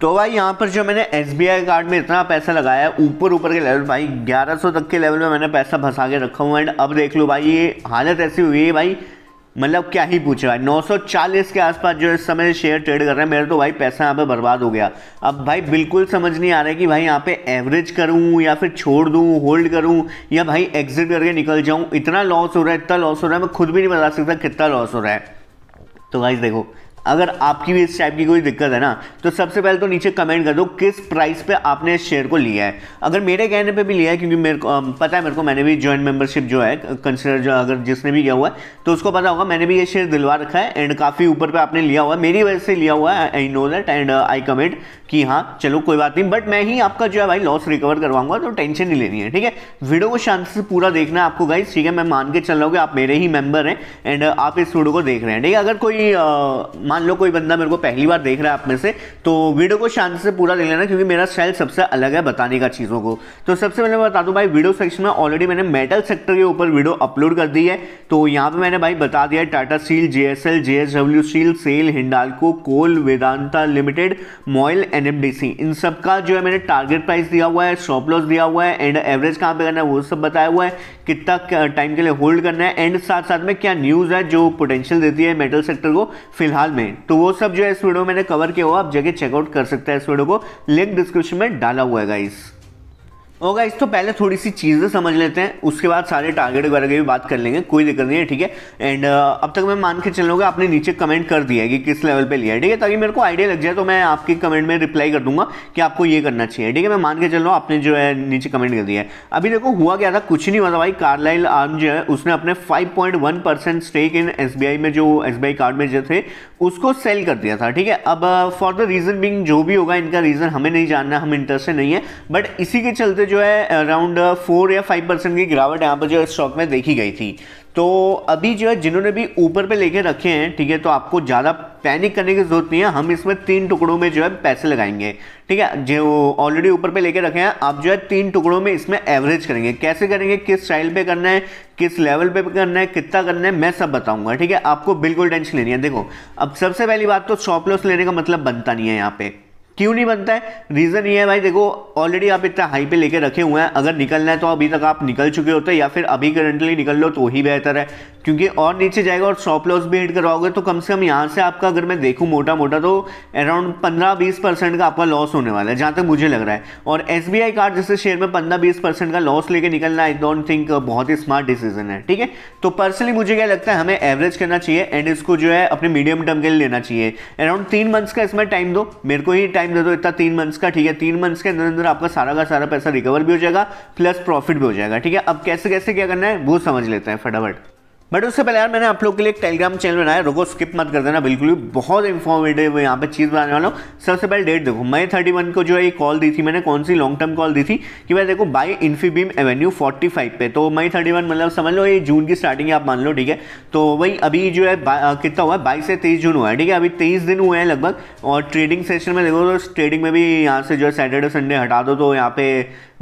तो भाई यहाँ पर जो मैंने एस कार्ड में इतना पैसा लगाया ऊपर ऊपर के लेवल भाई 1100 तक के लेवल में मैंने पैसा फंसा के रखा हुआ एंड अब देख लो भाई ये हालत ऐसी हुई है भाई मतलब क्या ही पूछे भाई 940 के आसपास जो इस समय शेयर ट्रेड कर रहे हैं मेरे तो भाई पैसा यहाँ पे बर्बाद हो गया अब भाई बिल्कुल समझ नहीं आ रहा है कि भाई यहाँ पे एवरेज करूँ या फिर छोड़ दूँ होल्ड करूँ या भाई एग्जिट करके निकल जाऊँ इतना लॉस हो रहा है इतना लॉस हो रहा है मैं खुद भी नहीं बता सकता कितना लॉस हो रहा है तो भाई देखो अगर आपकी भी इस टाइप की कोई दिक्कत है ना तो सबसे पहले तो नीचे कमेंट कर दो किस प्राइस पे आपने इस शेयर को लिया है अगर मेरे कहने पे भी लिया है क्योंकि मेरे को पता है मेरे को मैंने भी ज्वाइंट मेंबरशिप जो है कंसिडर जो अगर जिसने भी किया हुआ है तो उसको पता होगा मैंने भी ये शेयर दिलवा रखा है एंड काफ़ी ऊपर पर आपने लिया हुआ है मेरी वजह से लिया हुआ है I know that and I comment कि हाँ चलो कोई बात नहीं बट मैं ही आपका जो है भाई लॉस रिकवर करवाऊंगा तो टेंशन नहीं लेनी है ठीक है वीडियो को शांति से पूरा देखना है आपको गाइस ठीक है मैं मान के चल रहा हूँ कि आप मेरे ही मेंबर हैं एंड uh, आप इस वीडियो को देख रहे हैं ठीक है अगर कोई uh, मान लो कोई बंदा मेरे को पहली बार देख रहा है आप में से तो वीडियो को शांति से पूरा देख लेना क्योंकि मेरा स्टाइल सबसे अलग है बताने का चीज़ों को तो सबसे पहले मैं बता दूँ भाई वीडियो सेक्शन में ऑलरेडी मैंने मेटल सेक्टर के ऊपर वीडियो अपलोड कर दी है तो यहाँ पर मैंने भाई बता दिया Tata steel J S L J S W steel SAIL Hindalco coal Vedanta limited MOIL NMDC इन सब का जो है मैंने टारगेट प्राइस दिया हुआ है स्टॉप लॉस दिया हुआ है एंड एवरेज कहाँ पे करना है वो सब बताया हुआ है कितना टाइम के लिए होल्ड करना है एंड साथ साथ में क्या न्यूज़ है जो पोटेंशियल देती है मेटल सेक्टर को फिलहाल में तो वो सब जो है इस वीडियो में मैंने कवर किया हुआ आप जगह चेकआउट कर सकते हैं इस वीडियो को लिंक डिस्क्रिप्शन में डाला हुआ है गाइज़ होगा इस तो पहले थोड़ी सी चीज़ें समझ लेते हैं उसके बाद सारे टारगेट वगैरह की भी बात कर लेंगे कोई दिक्कत नहीं है ठीक है एंड uh, अब तक मैं मान के चल चलूँगा आपने नीचे कमेंट कर दिया है कि किस लेवल पे लिया है ठीक है ताकि मेरे को आइडिया लग जाए तो मैं आपके कमेंट में रिप्लाई कर दूंगा कि आपको ये करना चाहिए ठीक है मैं मान के चल रहा हूँ आपने जो है नीचे कमेंट कर दिया है अभी देखो हुआ क्या था कुछ नहीं हुआ था भाई कार्लाइल आर्म जो है उसने अपने फाइव स्टेक इन एस में जो एस कार्ड में जो थे उसको सेल कर दिया था ठीक है अब फॉर द रीज़न बिंग जो भी होगा इनका रीज़न हमें नहीं जानना हम इंटरेस्टेड नहीं है बट इसी के चलते जो है around four or five percent की गिरावट यहाँ पर जो स्टॉक में देखी गई थी तो अभी जो है जिन्होंने भी ऊपर पे लेके रखे हैं ठीक है तो आपको ज़्यादा पैनिक करने की जरूरत नहीं है हम इसमें तीन टुकड़ों में जो है पैसे लगाएंगे ठीक है जो ऑलरेडी ऊपर पे लेके रखे हैं आप जो है तीन टुकड़ों में इसमें एवरेज करेंगे कैसे करेंगे किस स्टाइल पे करना है किस लेवल पे करना है कितना करना है मैं सब बताऊंगा ठीक है आपको बिल्कुल टेंशन लेनी है देखो अब सबसे पहली बात तो शॉप लॉस लेने का मतलब बनता नहीं है यहाँ पे क्यों नहीं बनता है रीज़न ये है भाई देखो ऑलरेडी आप इतना हाई पे लेके रखे हुए हैं अगर निकलना है तो अभी तक आप निकल चुके होते हैं या फिर अभी करंटली निकल लो तो ही बेहतर है क्योंकि और नीचे जाएगा और स्टॉप लॉस भी हिट कराओगे तो कम से कम यहाँ से आपका अगर मैं देखूँ मोटा मोटा तो अराउंड पंद्रह बीस परसेंट का आपका लॉस होने वाला है जहाँ तक मुझे लग रहा है और एस बी आई कार्ड जैसे शेयर में पंद्रह बीस परसेंट का लॉस लेके निकलना आई डोंट थिंक बहुत ही स्मार्ट डिसीजन है ठीक है तो पर्सनली मुझे क्या लगता है हमें एवरेज करना चाहिए एंड इसको जो है अपने मीडियम टर्म के लिए लेना चाहिए अराउंड तीन मंथ्स का इसमें टाइम दो मेरे को ही टाइम दे दो इतना तीन मंथ्स का ठीक है तीन मंथ्स के अंदर अंदर आपका सारा का सारा पैसा रिकवर भी हो जाएगा प्लस प्रॉफिट भी हो जाएगा ठीक है अब कैसे कैसे क्या करना है वो समझ लेते हैं फटाफट बट उससे पहले यार मैंने आप लोग के लिए एक टेलीग्राम चैनल बनाया रोको स्किप मत कर देना बिल्कुल भी बहुत इन्फॉर्मेटिव यहाँ पे चीज़ बनाने वाला हूँ सबसे पहले डेट देखो मई थर्टी वन को जो है ये कॉल दी थी मैंने कौन सी लॉन्ग टर्म कॉल दी थी कि भाई देखो buy Infibeam avenue forty five पे तो मई थर्टी वन मतलब समझ लो ये जून की स्टार्टिंग आप मान लो ठीक है तो वही अभी जो है कितना हुआ है बाईस से तेईस जून हुआ है ठीक है अभी तेईस दिन हुए हैं लगभग और ट्रेडिंग सेशन में देखो तो ट्रेडिंग में भी यहाँ से जो है सैटरडे संडे हटा दो तो यहाँ पे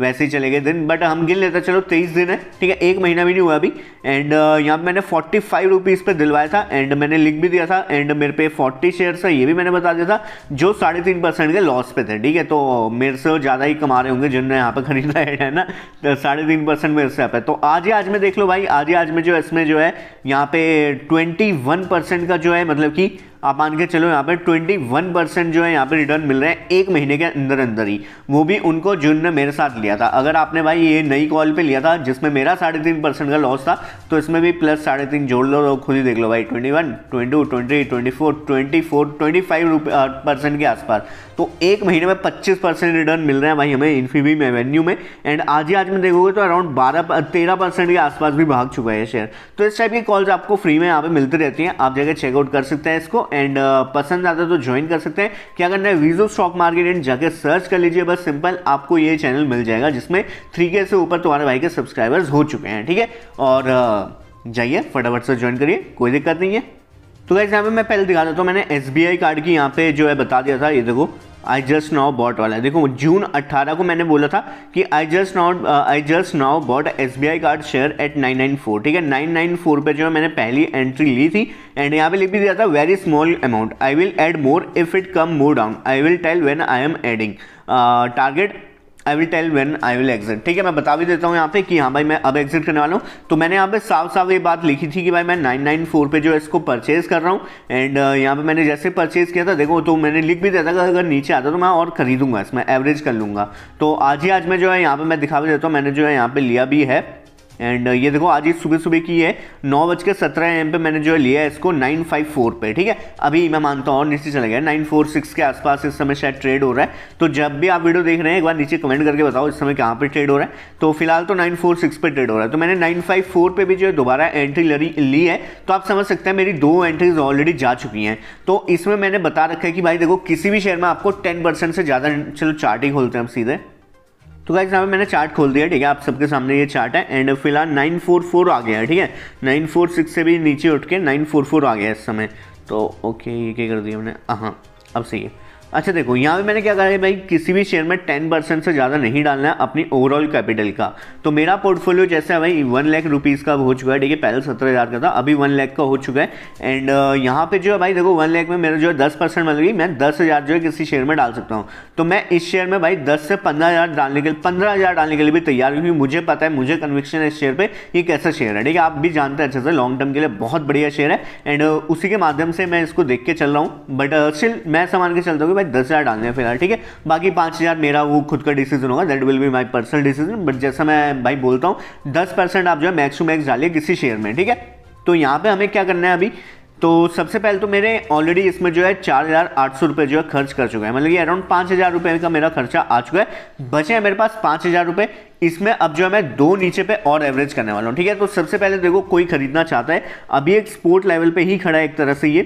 वैसे ही चले गए दिन बट हम गिन लेते चलो तेईस दिन है ठीक है एक महीना भी नहीं हुआ अभी एंड uh, यहाँ मैंने फोर्टी फाइव रुपीज़ पर दिलवाया था एंड मैंने लिख भी दिया था एंड मेरे पे फोर्टी शेयर्स है ये भी मैंने बता दिया था जो साढ़े तीन परसेंट के लॉस पे थे ठीक है तो मेरे से ज़्यादा ही कमा रहे होंगे जिनने यहाँ पर खरीदा है ना तो साढ़े तीन परसेंट मेरे से है तो आज ही आज में देख लो भाई आज ही आज में जो इसमें जो है यहाँ पे ट्वेंटी वन परसेंट का जो है मतलब कि आप मान के चलो यहाँ पर ट्वेंटी वन परसेंट जो है यहाँ पर रिटर्न मिल रहा है एक महीने के अंदर अंदर ही वो भी उनको जून ने मेरे साथ लिया था अगर आपने भाई ये नई कॉल पे लिया था जिसमें मेरा साढ़े तीन परसेंट का लॉस था तो इसमें भी प्लस साढ़े तीन जोड़ लो तो खुद ही देख लो भाई twenty one twenty two twenty twenty four twenty four twenty five percent के आसपास तो एक महीने में पच्चीस परसेंट रिटर्न मिल रहा है भाई हमें में एवेन्यू में एंड आज ही आज में देखोगे तो अराउंड बारह तेरह परसेंट के आसपास भी भाग चुका है शेयर तो इस टाइप की कॉल्स आपको फ्री में यहाँ पे मिलती रहती हैं आप जगह चेकआउट कर सकते हैं इसको एंड uh, पसंद आता है तो ज्वाइन कर सकते हैं क्या करना है वीजो स्टॉक मार्केट एंड जाकर सर्च कर लीजिए बस सिंपल आपको ये चैनल मिल जाएगा जिसमें थ्री के से ऊपर तुम्हारे भाई के सब्सक्राइबर्स हो चुके हैं ठीक है और uh, जाइए फटाफट से ज्वाइन करिए कोई दिक्कत नहीं है तो गाइज यहाँ पे मैं पहले दिखा देता हूँ तो मैंने एस कार्ड की यहाँ पे जो है बता दिया था ये देखो आई जस्ट नाउ बॉट वाला देखो जून 18 को मैंने बोला था कि I just now I just now bought S B I card share at 994 ठीक है 994 पे जो है मैंने पहली एंट्री ली थी एंड यहाँ पे लिख भी दिया था very small amount I will add more if it come more down I will tell when I am adding target I will tell when I will exit ठीक है मैं बता भी देता हूँ यहाँ पे कि हाँ भाई मैं अब एग्जिट करने वाला हूँ तो मैंने यहाँ पे साफ साफ ये बात लिखी थी कि भाई मैं नाइन नाइन फोर पे जो है इसको परचेज कर रहा हूँ एंड uh, यहाँ पे मैंने जैसे परचेज किया था देखो तो मैंने लिख भी देता था अगर नीचे आता तो मैं और खरीदूंगा इसमें एवरेज कर लूँगा तो आज ही आज मैं जो है यहाँ पर मैं दिखा भी देता हूँ मैंने जो है यहाँ पर लिया भी है एंड uh, ये देखो आज ये सुबह सुबह की है नौ बज के सत्रह एम पे मैंने जो है लिया है इसको नाइन फाइव फोर पे ठीक है अभी मैं मानता हूँ और नीचे चला गया नाइन फोर सिक्स के आसपास इस समय शायद ट्रेड हो रहा है तो जब भी आप वीडियो देख रहे हैं एक बार नीचे कमेंट करके बताओ इस समय कहाँ पे ट्रेड हो रहा है तो फिलहाल तो नाइन फोर सिक्स पे ट्रेड हो रहा है तो मैंने नाइन फाइव फोर पे भी जो है दोबारा एंट्री ली है तो आप समझ सकते हैं मेरी दो एंट्रीज ऑलरेडी जा चुकी हैं तो इसमें मैंने बता रखा है कि भाई देखो किसी भी शेयर में आपको टेन परसेंट से ज़्यादा चलो चार्टिंग खोलते हैं हम सीधे तो गाइज यहाँ पे मैंने चार्ट खोल दिया ठीक है आप सबके सामने ये चार्ट है एंड फिलहाल नाइन फोर फोर आ गया है ठीक है नाइन फोर सिक्स से भी नीचे उठ के नाइन फोर फोर आ गया इस समय तो ओके ये क्या कर दिया मैंने हाँ अब सही है अच्छा देखो यहाँ पे मैंने क्या कहा है भाई किसी भी शेयर में टेन परसेंट से ज़्यादा नहीं डालना है अपनी ओवरऑल कैपिटल का तो मेरा पोर्टफोलियो जैसे है भाई वन लाख रुपीज़ का हो चुका है ठीक है पहले सत्रह हज़ार का था अभी वन लाख का हो चुका है एंड यहाँ पे जो है भाई देखो वन लाख में मेरा जो है दस परसेंट मतलब मैं दस हज़ार जो है किसी शेयर में डाल सकता हूँ तो मैं इस शेयर में भाई दस से पंद्रह हज़ार डालने के लिए पंद्रह हज़ार डालने के लिए भी तैयार क्योंकि मुझे पता है मुझे कन्विक्शन है इस शेयर पर ये कैसा शेयर है ठीक है आप भी जानते हैं अच्छे से लॉन्ग टर्म के लिए बहुत बढ़िया शेयर है एंड उसी के माध्यम से मैं इसको देख के चल रहा हूँ बट स्टिल मैं समान के चलता हूँ भाई दस हज़ार डालने फिलहाल ठीक है बाकी पाँच हज़ार मेरा वो खुद का डिसीजन होगा that will be my personal decision but जैसा मैं भाई बोलता हूँ दस परसेंट आप जो है मैक्स टू मैक्स डालिए किसी शेयर में ठीक है तो यहाँ पे हमें क्या करना है अभी तो सबसे पहले तो मेरे ऑलरेडी इसमें जो है चार हज़ार आठ सौ रुपये जो है खर्च कर चुका है मतलब कि अराउंड पाँच हज़ार रुपये का मेरा खर्चा आ चुका है बचे हैं मेरे पास पाँच हज़ार रुपये इसमें अब जो है मैं दो नीचे पे और एवरेज करने वाला हूँ ठीक है तो सबसे पहले देखो कोई खरीदना चाहता है अभी एक स्पोर्ट लेवल पे ही खड़ा है एक तरह से ये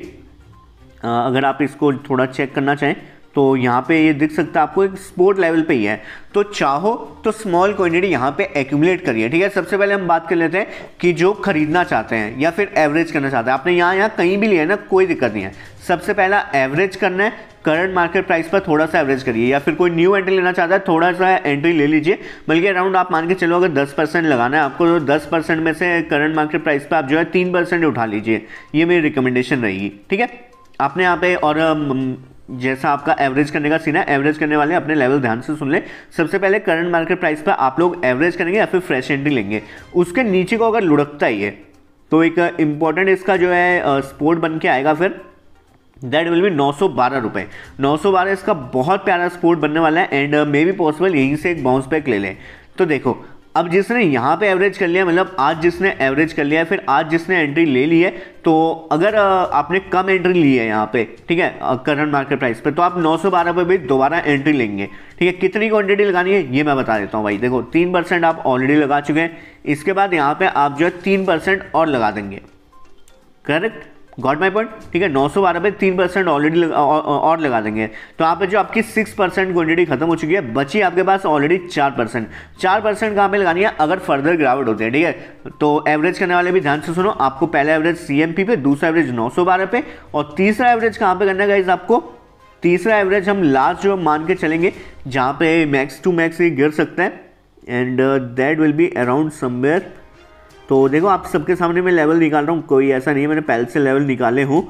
अगर आप इसको थोड़ा चेक करना चाहें तो यहाँ पे ये दिख सकता है आपको एक स्पोर्ट लेवल पे ही है तो चाहो तो स्मॉल क्वांटिटी यहाँ पे एक्यूमुलेट करिए ठीक है सबसे पहले हम बात कर लेते हैं कि जो खरीदना चाहते हैं या फिर एवरेज करना चाहते हैं आपने यहाँ यहाँ कहीं भी लिया है ना कोई दिक्कत नहीं है सबसे पहला एवरेज करना है करंट मार्केट प्राइस पर थोड़ा सा एवरेज करिए या फिर कोई न्यू एंट्री लेना चाहता है थोड़ा सा एंट्री ले लीजिए बल्कि अराउंड आप मान के चलो अगर 10 परसेंट लगाना है आपको तो 10 परसेंट में से करंट मार्केट प्राइस पर आप जो है 3 परसेंट उठा लीजिए ये मेरी रिकमेंडेशन रहेगी ठीक है आपने यहाँ पे और जैसा आपका एवरेज करने का सीन है एवरेज करने वाले अपने लेवल ध्यान से सुन लें सबसे पहले करंट मार्केट प्राइस पर आप लोग एवरेज करेंगे या फिर फ्रेश एंट्री लेंगे उसके नीचे को अगर लुढ़कता ही है तो एक इम्पॉर्टेंट इसका जो है स्पोर्ट बन के आएगा फिर दैट विल बी नौ सौ बारह रुपये नौ सौ बारह इसका बहुत प्यारा स्पोर्ट बनने वाला है एंड मे बी पॉसिबल यहीं से एक बाउंस बैक ले लें तो देखो अब जिसने यहाँ पे एवरेज कर लिया मतलब आज जिसने एवरेज कर लिया फिर आज जिसने एंट्री ले ली है तो अगर आपने कम एंट्री ली है यहाँ पे ठीक है करंट मार्केट प्राइस पे तो आप 912 बारह भी दोबारा एंट्री लेंगे ठीक है कितनी क्वांटिटी लगानी है ये मैं बता देता हूँ भाई देखो तीन परसेंट आप ऑलरेडी लगा चुके हैं इसके बाद यहाँ पर आप जो है तीन परसेंट और लगा देंगे करेक्ट गॉट माई पॉइंट ठीक है नौ सौ बारह पे तीन परसेंट ऑलरेडी और लगा देंगे तो यहाँ पे जो आपकी सिक्स परसेंट क्वान्टिटी खत्म हो चुकी है बची आपके पास ऑलरेडी चार परसेंट चार परसेंट कहाँ पर लगानी है अगर फर्दर गिरावट होती है ठीक है तो एवरेज करने वाले भी ध्यान से सुनो आपको पहला एवरेज सी पे दूसरा एवरेज नौ सौ बारह पे और तीसरा एवरेज कहाँ पे करना है आपको तीसरा एवरेज हम लास्ट जो मान के चलेंगे जहाँ पे मैक्स टू मैक्स ये गिर सकता है and that will be around somewhere तो देखो आप सबके सामने मैं लेवल निकाल रहा हूँ कोई ऐसा नहीं है मैंने पहले से लेवल निकाले हूँ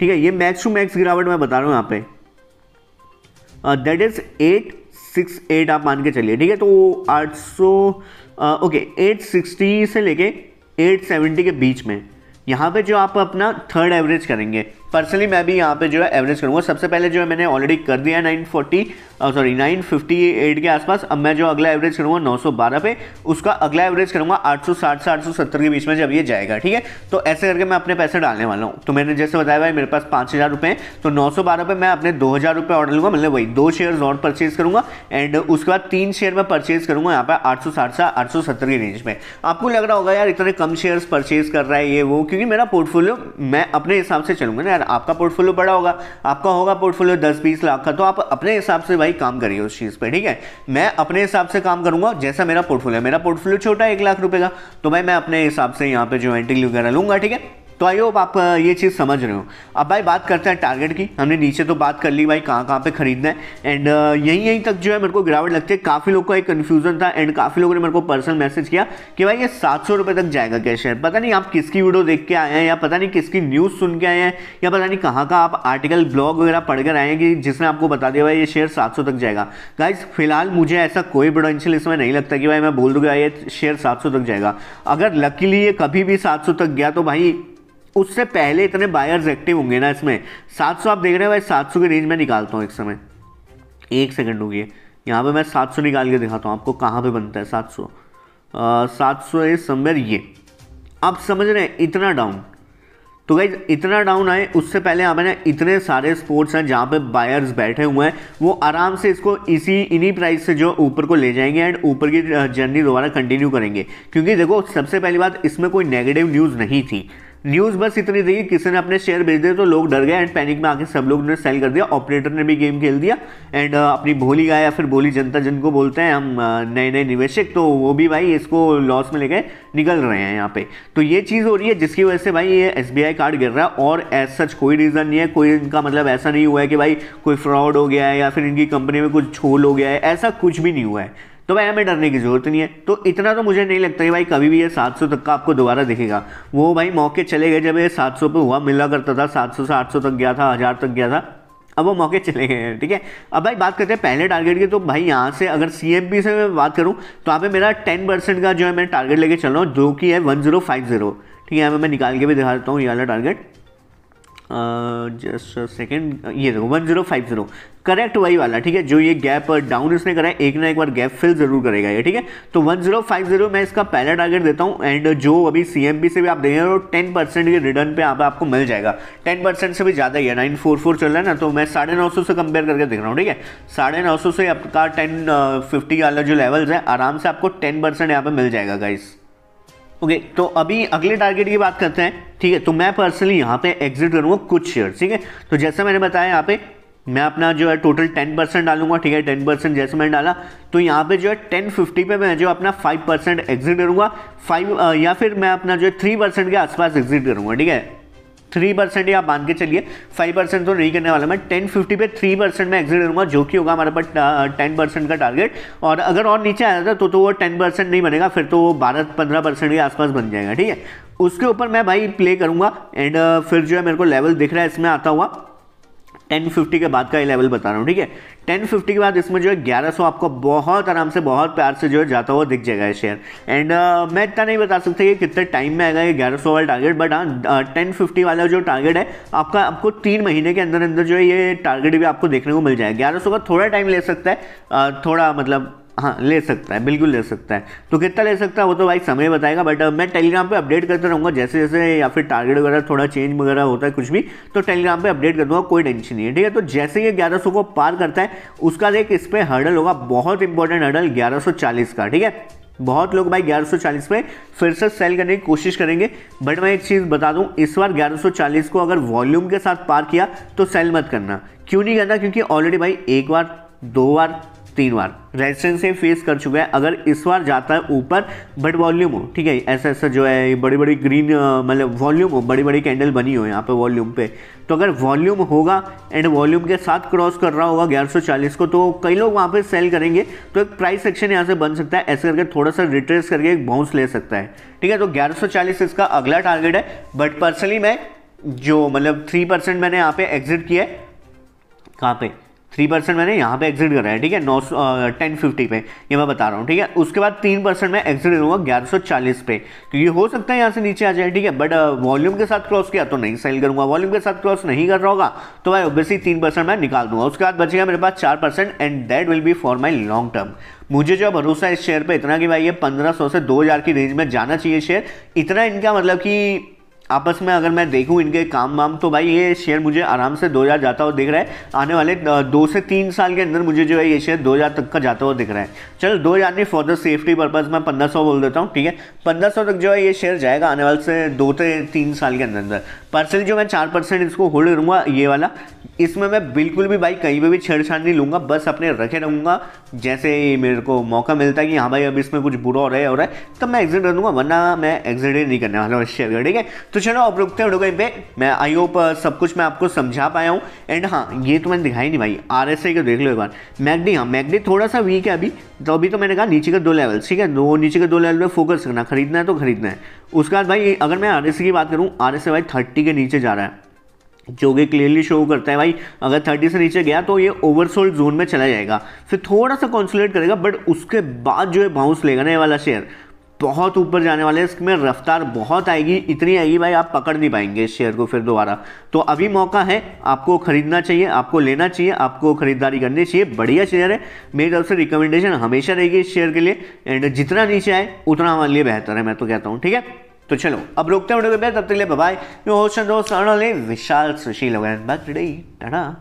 ठीक है ये मैक्स टू मैक्स गिरावट मैं बता रहा हूँ यहाँ पे that is eight six eight आप मान के चलिए ठीक है तो आठ सौ ओके एट सिक्सटी से लेके एट सेवेंटी के बीच में यहाँ पे जो आप अपना थर्ड एवरेज करेंगे पर्सनली मैं भी यहाँ पे जो है एवरेज करूँगा सबसे पहले जो है मैंने ऑलरेडी कर दिया है nine forty sorry nine fifty eight के आसपास अब मैं जो अगला एवरेज करूँगा नौ सौ बारह पे उसका अगला एवरेज करूँगा आठ सौ साठ से आठ सौ सत्तर के बीच में जब ये जाएगा ठीक है तो ऐसे करके मैं अपने पैसे डालने वाला हूँ तो मैंने जैसे बताया भाई मेरे पास पाँच हज़ार रुपये तो नौ सौ बारह पे मैं अपने दो हज़ार रुपये ऑर्डर लूँगा मतलब वही दो शेयर और परचेज करूँगा एंड उसके बाद तीन शेयर मैं परचेज करूँगा यहाँ पर आठ सौ साठ से आठ सौ सत्तर की रेंज में आपको लग रहा होगा यार इतने कम शेयर परचेज कर रहा है ये वो क्योंकि मेरा पोर्टफोलियो मैं अपने हिसाब से चलूँगा ना यार आपका पोर्टफोलियो बड़ा होगा आपका होगा पोर्टफोलियो दस बीस लाख का तो आप अपने हिसाब से भाई काम करिए उस चीज़ पर ठीक है मैं अपने हिसाब से काम करूंगा जैसा मेरा पोर्टफोलियो मेरा पोर्टफोलियो छोटा है एक लाख रुपये का तो भाई मैं अपने हिसाब से यहाँ पे जो एंट्री वगैरह लूंगा ठीक है तो आई होप आप ये चीज़ समझ रहे हो अब भाई बात करते हैं टारगेट की हमने नीचे तो बात कर ली भाई कहाँ कहाँ पे खरीदना है एंड यहीं यहीं तक जो है मेरे को गिरावट लगती है काफ़ी लोग का एक कन्फ्यूजन था एंड काफ़ी लोगों ने मेरे को पर्सनल मैसेज किया कि भाई ये सात सौ तक जाएगा क्या शेयर पता नहीं आप किसकी वीडियो देख के आए हैं या पता नहीं किसकी न्यूज़ सुन के आए हैं या पता नहीं कहाँ का आप आर्टिकल ब्लॉग वगैरह पढ़ कर आए हैं कि जिसने आपको बता दिया भाई ये शेयर सात तक जाएगा गाइज फिलहाल मुझे ऐसा कोई पोटेंशियल इसमें नहीं लगता कि भाई मैं बोल दूंगा ये शेयर सात तक जाएगा अगर लकीली ये कभी भी सात तक गया तो भाई उससे पहले इतने बायर्स एक्टिव होंगे ना इसमें 700 आप देख रहे हैं भाई 700 की रेंज में निकालता हूँ एक समय एक सेकंड होगी यहाँ पे मैं 700 निकाल के दिखाता हूँ आपको कहाँ पे बनता है 700 सात सौ इज समवेयर ये आप समझ रहे हैं इतना डाउन तो भाई इतना डाउन आए उससे पहले यहाँ ना इतने सारे स्पोर्ट्स हैं जहाँ पे बायर्स बैठे हुए हैं वो आराम से इसको इसी इन्हीं प्राइस से जो ऊपर को ले जाएंगे एंड ऊपर की जर्नी दोबारा कंटिन्यू करेंगे क्योंकि देखो सबसे पहली बात इसमें कोई नेगेटिव न्यूज़ नहीं थी न्यूज़ बस इतनी थी कि किसी ने अपने शेयर बेच दिए तो लोग डर गए एंड पैनिक में आके सब लोग ने सेल कर दिया ऑपरेटर ने भी गेम खेल दिया एंड uh, अपनी भोली गाय या फिर भोली जनता जिनको बोलते हैं हम uh, नए नए निवेशक तो वो भी भाई इसको लॉस में लेके निकल रहे हैं यहाँ पे तो ये चीज़ हो रही है जिसकी वजह से भाई ये एस कार्ड गिर रहा है और एज सच कोई रीज़न नहीं है कोई इनका मतलब ऐसा नहीं हुआ है कि भाई कोई फ्रॉड हो गया है या फिर इनकी कंपनी में कुछ छोल हो गया है ऐसा कुछ भी नहीं हुआ है तो भाई हमें डरने की ज़रूरत नहीं है तो इतना तो मुझे नहीं लगता है भाई कभी भी ये 700 तक का आपको दोबारा दिखेगा वो भाई मौके चले गए जब ये 700 पे हुआ मिला करता था 700 से 800 तक गया था हज़ार तक गया था अब वो मौके चले गए हैं ठीक है अब भाई बात करते हैं पहले टारगेट की तो भाई यहाँ से अगर सी एम से मैं बात करूँ तो यहाँ मेरा टेन परसेंट का जो है मैं टारगेट लेके चल रहा हूँ जो कि है वन जीरो फाइव जीरो ठीक है मैं निकाल के भी दिखा देता हूँ ये वाला टारगेट जस्ट सेकेंड ये देखो one zero five zero correct वही वाला ठीक है जो ये गैप डाउन uh, इसने करा है एक ना एक बार गैप फिल जरूर करेगा ये ठीक है तो वन जीरो फाइव जीरो मैं इसका पहला टारगेट देता हूँ एंड जो अभी सी एम बी से भी आप देखें तो टेन परसेंट के रिटर्न पे आप, आपको मिल जाएगा टेन परसेंट से भी ज़्यादा ही है नाइन फोर फोर चल रहा है ना तो मैं साढ़े नौ सौ से कंपेयर करके देख रहा हूँ ठीक है साढ़े नौ सौ से आपका टेन फिफ्टी uh, वाला जो लेवल्स है आराम से आपको टेन परसेंट यहाँ पर मिल जाएगा गाइस ओके okay, तो अभी अगले टारगेट की बात करते हैं ठीक है तो मैं पर्सनली यहाँ पे एग्जिट करूँगा कुछ शेयर ठीक है तो जैसा मैंने बताया यहाँ पे मैं अपना जो है टोटल टेन परसेंट डालूंगा ठीक है टेन परसेंट जैसे मैंने डाला तो यहाँ पे जो है टेन फिफ्टी पे मैं जो अपना फाइव परसेंट एग्जिट करूँगा फाइव या फिर मैं अपना जो है थ्री परसेंट के आसपास एग्जिट करूँगा ठीक है थ्री परसेंट या मान के चलिए फाइव परसेंट तो नहीं करने वाला मैं टेन फिफ्टी पे थ्री परसेंट में एग्जिट करूँगा जो कि होगा हमारे पास टेन परसेंट का टारगेट और अगर और नीचे आ जाता तो तो वो टेन परसेंट नहीं बनेगा फिर तो वो बारह पंद्रह परसेंट के आसपास बन जाएगा ठीक है उसके ऊपर मैं भाई प्ले करूंगा एंड फिर जो है मेरे को लेवल दिख रहा है इसमें आता हुआ टेन फिफ्टी के बाद का ये लेवल बता रहा हूँ ठीक है टेन फिफ्टी के बाद इसमें जो है ग्यारह सौ आपको बहुत आराम से बहुत प्यार से जो है जाता हुआ दिख जाएगा शेयर एंड uh, मैं इतना नहीं बता सकता कि कितने टाइम में आएगा ये ग्यारह सौ वाला टारगेट बट हाँ uh, टेन फिफ्टी वाला जो टारगेट है आपका आपको तीन महीने के अंदर अंदर जो है ये टारगेट भी आपको देखने को मिल जाएगा ग्यारह सौ का थोड़ा टाइम ले सकता है uh, थोड़ा मतलब हाँ ले सकता है बिल्कुल ले सकता है तो कितना ले सकता है वो तो भाई समय बताएगा बट uh, मैं टेलीग्राम पे अपडेट करता रहूँगा जैसे जैसे या फिर टारगेट वगैरह थोड़ा चेंज वगैरह होता है कुछ भी तो टेलीग्राम पे अपडेट कर दूंगा कोई टेंशन नहीं है ठीक है तो जैसे ये ग्यारह को पार करता है उसका एक इस पर हर्डल होगा बहुत इंपॉर्टेंट हर्डल ग्यारह का ठीक है बहुत लोग भाई 1140 पे फिर से सेल करने की कोशिश करेंगे बट मैं एक चीज़ बता दूं इस बार 1140 को अगर वॉल्यूम के साथ पार किया तो सेल मत करना क्यों नहीं करना क्योंकि ऑलरेडी भाई एक बार दो बार तीन बार रेजिस्टेंस फेस कर चुका है अगर इस बार जाता है ऊपर बट वॉल्यूम हो ठीक है ऐसा ऐसा जो है बड़ी बड़ी ग्रीन मतलब वॉल्यूम हो बड़ी बड़ी कैंडल बनी हो यहाँ पे वॉल्यूम पे तो अगर वॉल्यूम होगा एंड वॉल्यूम के साथ क्रॉस कर रहा होगा 1140 को तो कई लोग वहाँ पे सेल करेंगे तो एक प्राइस सेक्शन यहाँ से बन सकता है ऐसे करके थोड़ा सा रिट्रेस करके एक बाउंस ले सकता है ठीक है तो ग्यारह इसका अगला टारगेट है बट पर्सनली मैं जो मतलब थ्री परसेंट मैंने यहाँ पे एग्जिट किया है कहाँ पर थ्री परसेंट मैंने यहाँ पे एग्जिट कराया ठीक है नौ सौ टेन फिफ्टी पे ये मैं बता रहा हूँ ठीक है उसके बाद तीन परसेंट मैं एग्जिट करूँगा ग्यारह सौ चालीस पे क्योंकि हो सकता है यहाँ से नीचे आ जाए ठीक है बट वॉल्यूम के साथ क्रॉस किया तो नहीं सेल करूँगा वॉल्यूम के साथ क्रॉस नहीं कर रहा होगा तो भाई ओबियसली तीन परसेंट मैं निकाल दूंगा उसके बाद बचेगा मेरे पास चार percent and that will be for my long term मुझे जो भरोसा है इस शेयर पर इतना कि भाई ये सौ से हज़ार की रेंज में जाना चाहिए शेयर इतना इनका मतलब कि आपस में अगर मैं देखूँ इनके काम वाम तो भाई ये शेयर मुझे आराम से दो हज़ार जाता हुआ दिख रहा है आने वाले दो से तीन साल के अंदर मुझे जो है ये शेयर दो हज़ार तक का जाता हुआ दिख रहा है चलो दो हज़ार नहीं फॉर द सेफ्टी पर्पज़ मैं पंद्रह सौ बोल देता हूँ ठीक है पंद्रह सौ तक जो है ये शेयर जाएगा आने वाले से दो से तीन साल के अंदर अंदर पर्सनली जो मैं चार परसेंट इसको होल्ड करूँगा ये वाला इसमें मैं बिल्कुल भी भाई कहीं पे भी छेड़छाड़ नहीं लूँगा बस अपने रखे रहूँगा जैसे ही मेरे को मौका मिलता है कि हाँ भाई अब इसमें कुछ बुरा हो रहा है हो रहा है तब मैं एग्जिट कर दूंगा वरना मैं एग्जिट ही नहीं करने वाला हूँ शेयर ठीक है तो चलो आप रुकते हैं कहीं पे मैं आई होप सब कुछ मैं आपको समझा पाया हूँ एंड हाँ ये तो मैंने दिखाई नहीं भाई आर एस आई को देख लो एक बार मैगडी हाँ मैगडी थोड़ा सा वीक है अभी तो अभी तो मैंने कहा नीचे के दो लेवल ठीक है दो नीचे के दो लेवल पर फोकस करना खरीदना है तो खरीदना है उसके बाद भाई अगर मैं आर की बात करूँ आर भाई थर्टी 30 के नीचे जा रहा है जो कि क्लियरली शो करता है भाई अगर 30 से नीचे गया तो ये ओवरसोल्ड जोन में चला जाएगा फिर थोड़ा सा कॉन्सुलेट करेगा बट उसके बाद जो है बाउंस लेगा ना ये वाला शेयर बहुत ऊपर जाने वाले इसमें रफ्तार बहुत आएगी इतनी आएगी भाई आप पकड़ नहीं पाएंगे इस शेयर को फिर दोबारा तो अभी मौका है आपको खरीदना चाहिए आपको लेना चाहिए आपको खरीदारी करनी चाहिए बढ़िया शेयर है मेरी तरफ से रिकमेंडेशन हमेशा रहेगी इस शेयर के लिए एंड जितना नीचे आए उतना हमारे लिए बेहतर है मैं तो कहता हूँ ठीक है तो चलो अब रोकते हैं तब तक ले बाय होस्ट दोस्त विशाल सुशील टाटा